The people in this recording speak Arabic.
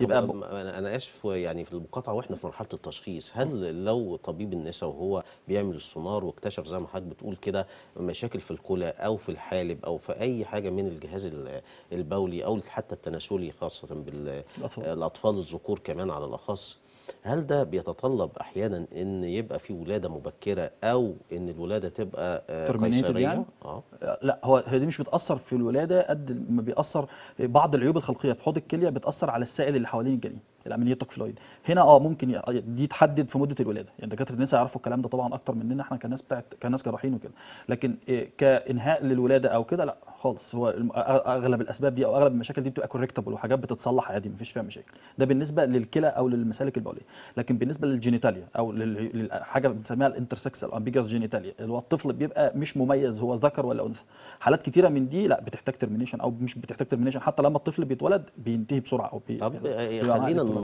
يبقى ب... انا اسف يعني في المقاطعه واحنا في مرحله التشخيص هل لو طبيب النساء وهو بيعمل السونار واكتشف زي ما حضرتك بتقول كده مشاكل في الكلى او في الحالب او في اي حاجه من الجهاز البولي او حتى التناسلي خاصه بالاطفال الذكور كمان على الاخص هل ده بيتطلب احيانا ان يبقى في ولاده مبكره او ان الولاده تبقى آه، يعني؟ قيصريه يعني؟ آه. لا هو دي مش بتاثر في الولاده قد ما بيأثر بعض العيوب الخلقيه في حوض الكليه بتاثر على السائل اللي حوالين الجنين العمليه فلويد هنا اه ممكن آه دي تحدد في مده الولاده يعني دكاتره النساء يعرفوا الكلام ده طبعا اكتر مننا احنا كناس بتاعت كناس جراحين وكده لكن إيه كانهاء للولاده او كده لا خالص هو اغلب الاسباب دي او اغلب المشاكل دي بتبقى كوركتبل وحاجات بتتصلح عادي مفيش فيها مشاكل ده بالنسبه للكلى او للمسالك البوليه لكن بالنسبه للجينيتاليا او للحاجه بنسميها الانترسكس امبيجاس جينيتاليا اللي هو الطفل بيبقى مش مميز هو ذكر ولا انثى حالات كتيره من دي لا بتحتاج ترمينيشن او مش بتحتاج ترمينيشن حتى لما الطفل بيتولد بينتهي بسرعه او بي طب يعني خلينا